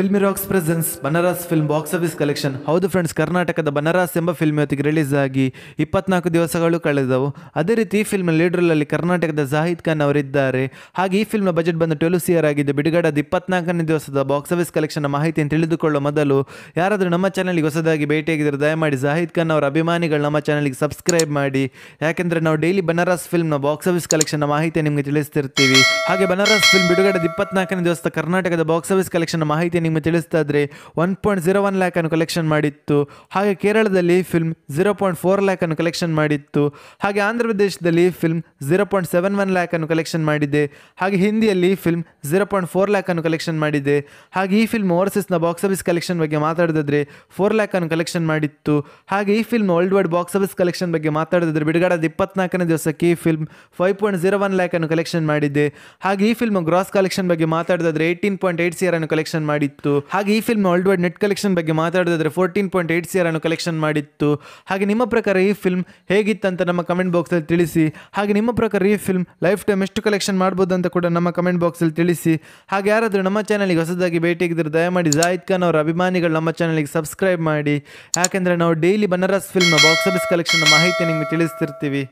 filmy rocks presents Banaras film box office collection ಹೌದು friends ಕರ್ನಾಟಕದ ಬನಾರಸ್ ಎಂಬ ಫಿಲ್ಮ್ ಇವತ್ತಿಗೆ ರಿಲೀಸ್ ಆಗಿ ಇಪ್ಪತ್ನಾಲ್ಕು ದಿವಸಗಳು ಕಳೆದವು ಅದೇ ರೀತಿ ಈ ಫಿಲ್ಮ್ ಲೀಡ್ರಲ್ಲಿ ಕರ್ನಾಟಕದ ಜಾಹಿದ್ ಖಾನ್ ಅವರಿದ್ದಾರೆ ಹಾಗೆ ಈ ಫಿಲ್ಮ್ನ ಬಜೆಟ್ ಬಂದು ಟ್ವೆಲ್ ಸಿಯರ್ ಆಗಿದ್ದು ಬಿಡುಗಡೆದ ಇಪ್ಪತ್ನಾಲ್ಕನೇ ದಿವಸದ ಬಾಕ್ಸ್ ಆಫೀಸ್ ಕಲೆಕ್ಷನ್ ಮಾಹಿತಿಯನ್ನು ತಿಳಿದುಕೊಳ್ಳುವ ಮೊದಲು ಯಾರಾದರೂ ನಮ್ಮ ಚಾನಲ್ಗೆ ಹೊಸದಾಗಿ ಭೇಟಿಯಾಗಿದ್ದರೆ ದಯಮಾಡಿ ಜಾಹಿದ್ ಖಾನ್ ಅವರ ಅಭಿಮಾನಿಗಳು ನಮ್ಮ ಚಾನಲ್ಗೆ ಸಬ್ಸ್ಕ್ರೈಬ್ ಮಾಡಿ ಯಾಕೆಂದರೆ ನಾವು ಡೈಲಿ ಬನಾರಸ್ ಫಿಲ್ಮ್ನ ಬಾಕ್ಸ್ ಆಫೀಸ್ ಕಲೆಕ್ಷನ್ನ ಮಾಹಿತಿ ನಿಮಗೆ ತಿಳಿಸ್ತಿರ್ತೀವಿ ಹಾಗೆ ಬನಾರಸ್ ಫಿಲ್ಮ್ ಬಿಡುಗಡೆದ ಇಪ್ಪತ್ನಾಲ್ಕನೇ ದಿವಸದ ಕರ್ನಾಟಕದ ಬಾಕ್ಸ್ ಆಫೀಸ್ ಕಲೆಕ್ಷನ್ ಮಾಹಿತಿ ನಿಮಗೆ ತಿಳಿಸ್ತಾ ಇದ್ರೆ one point zero one lakh ಅನ್ನು ಕಲೆಕ್ಷನ್ ಮಾಡಿತ್ತು ಹಾಗೆ ಕೇರಳದಲ್ಲಿ film zero point four lakh ಅನ್ನು ಕಲೆಕ್ಷನ್ ಮಾಡಿತ್ತು ಹಾಗೆ ಆಂಧ್ರ ಪ್ರದೇಶದಲ್ಲಿ film zero point seven one lakh ಅನ್ನು ಕಲೆಕ್ಷನ್ ಮಾಡಿದೆ ಹಾಗೆ ಹಿಂದಿಯಲ್ಲಿ film zero point four lakh ಅನ್ನು ಕಲೆಕ್ಷನ್ ಮಾಡಿದೆ ಹಾಗೆ ಈ ಫಿಲ್ಮ್ ಓವರ್ಸೀಸ್ನ ಬಾಕ್ಸ್ ಆಫೀಸ್ ಕಲೆಕ್ಷನ್ ಬಗ್ಗೆ ಮಾತಾಡಿದ್ರೆ ಫೋರ್ ಲ್ಯಾಕ್ ಅನ್ನು ಕಲೆಕ್ಷನ್ ಮಾಡಿತ್ತು ಹಾಗೆ ಈ film world wide box office collection ಬಗ್ಗೆ ಮಾತಾಡಿದ್ರೆ ಬಿಡುಗಡೆ ಇಪ್ಪತ್ನಾಲ್ಕನೇ ದಿವಸಕ್ಕೆ ಈ film five point zero one ಅನ್ನು ಕಲೆಕ್ಷನ್ ಮಾಡಿದೆ ಹಾಗೆ ಈ ಫಿಲ್ಮ್ ಗ್ರಾಸ್ ಕಲೆಕ್ಷನ್ ಬಗ್ಗೆ ಮಾತಾಡಿದ್ರೆ ಏಯ್ಟೀನ್ ಪಾಯಿಂಟ್ ಏಯ್ಟ್ ಅನ್ನು ಕಲೆಕ್ಷನ್ ಮಾಡಿತ್ತು ಮಾಡಿತ್ತು ಹಾಗೆ ಈ film world wide net collection ಬಗ್ಗೆ ಮಾತಾಡೋದಾದ್ರೆ ಫೋರ್ಟೀನ್ ಪಾಯಿಂಟ್ ಏಟ್ ಸಿಆರ್ ಅನ್ನು ಕಲೆಕ್ಷನ್ ಮಾಡಿತ್ತು ಹಾಗೆ ನಿಮ್ಮ ಪ್ರಕಾರ ಈ ಫಿಲ್ಮ್ ಹೇಗಿತ್ತಂತ ನಮ್ಮ ಕಮೆಂಟ್ ಬಾಕ್ಸಲ್ಲಿ ತಿಳಿಸಿ ಹಾಗೆ ನಿಮ್ಮ ಪ್ರಕಾರ ಈ ಫಿಲ್ಮ್ ಲೈಫ್ ಟೈಮ್ ಎಷ್ಟು ಕಲೆಕ್ಷನ್ ಮಾಡ್ಬೋದು ಅಂತ ಕೂಡ ನಮ್ಮ ಕಮೆಂಟ್ ಬಾಕ್ಸಲ್ಲಿ ತಿಳಿಸಿ ಹಾಗೆ ಯಾರಾದರೂ ನಮ್ಮ ಚಾನಲ್ಗೆ ಹೊಸದಾಗಿ ಭೇಟಿ ಇದ್ದರೆ ದಯಮಾಡಿ ಜಾಹಿದ್ ಖಾನ್ ಅವರ ಅಭಿಮಾನಿಗಳು ನಮ್ಮ ಚಾನಲ್ಗೆ ಸಬ್ಸ್ಕ್ರೈಬ್ ಮಾಡಿ ಯಾಕೆಂದರೆ ನಾವು daily Banaras film box office collection ಮಾಹಿತಿ ನಿಮಗೆ ತಿಳಿಸ್ತಿರ್ತೀವಿ